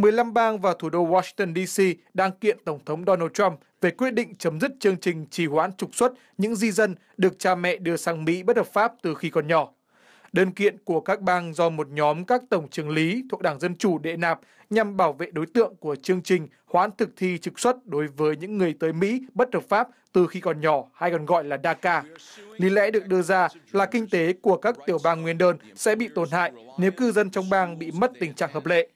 15 bang và thủ đô Washington D.C. đang kiện Tổng thống Donald Trump về quyết định chấm dứt chương trình trì hoãn trục xuất những di dân được cha mẹ đưa sang Mỹ bất hợp pháp từ khi còn nhỏ. Đơn kiện của các bang do một nhóm các tổng trưởng lý thuộc Đảng Dân Chủ đệ nạp nhằm bảo vệ đối tượng của chương trình hoãn thực thi trục xuất đối với những người tới Mỹ bất hợp pháp từ khi còn nhỏ hay còn gọi là DACA. Lý lẽ được đưa ra là kinh tế của các tiểu bang nguyên đơn sẽ bị tổn hại nếu cư dân trong bang bị mất tình trạng hợp lệ.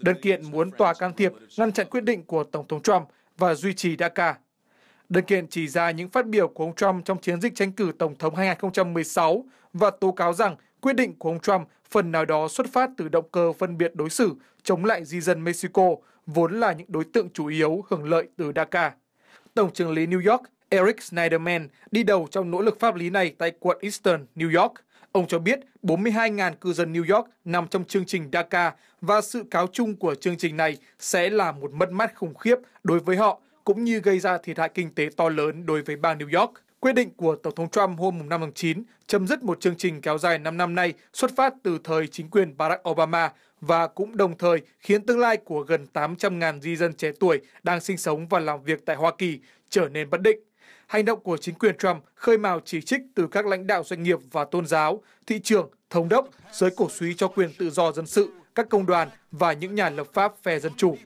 Đơn kiện muốn tòa can thiệp ngăn chặn quyết định của Tổng thống Trump và duy trì DACA. Đơn kiện chỉ ra những phát biểu của ông Trump trong chiến dịch tranh cử Tổng thống 2016 và tố cáo rằng quyết định của ông Trump phần nào đó xuất phát từ động cơ phân biệt đối xử chống lại di dân Mexico, vốn là những đối tượng chủ yếu hưởng lợi từ DACA. Tổng trưởng lý New York Eric Snyderman đi đầu trong nỗ lực pháp lý này tại quận Eastern, New York. Ông cho biết 42.000 cư dân New York nằm trong chương trình DACA và sự cáo chung của chương trình này sẽ là một mất mát khủng khiếp đối với họ, cũng như gây ra thiệt hại kinh tế to lớn đối với bang New York. Quyết định của Tổng thống Trump hôm 5 tháng 9 chấm dứt một chương trình kéo dài 5 năm nay xuất phát từ thời chính quyền Barack Obama và cũng đồng thời khiến tương lai của gần 800.000 di dân trẻ tuổi đang sinh sống và làm việc tại Hoa Kỳ trở nên bất định. Hành động của chính quyền Trump khơi mào chỉ trích từ các lãnh đạo doanh nghiệp và tôn giáo, thị trường, thống đốc, giới cổ suý cho quyền tự do dân sự, các công đoàn và những nhà lập pháp phe dân chủ.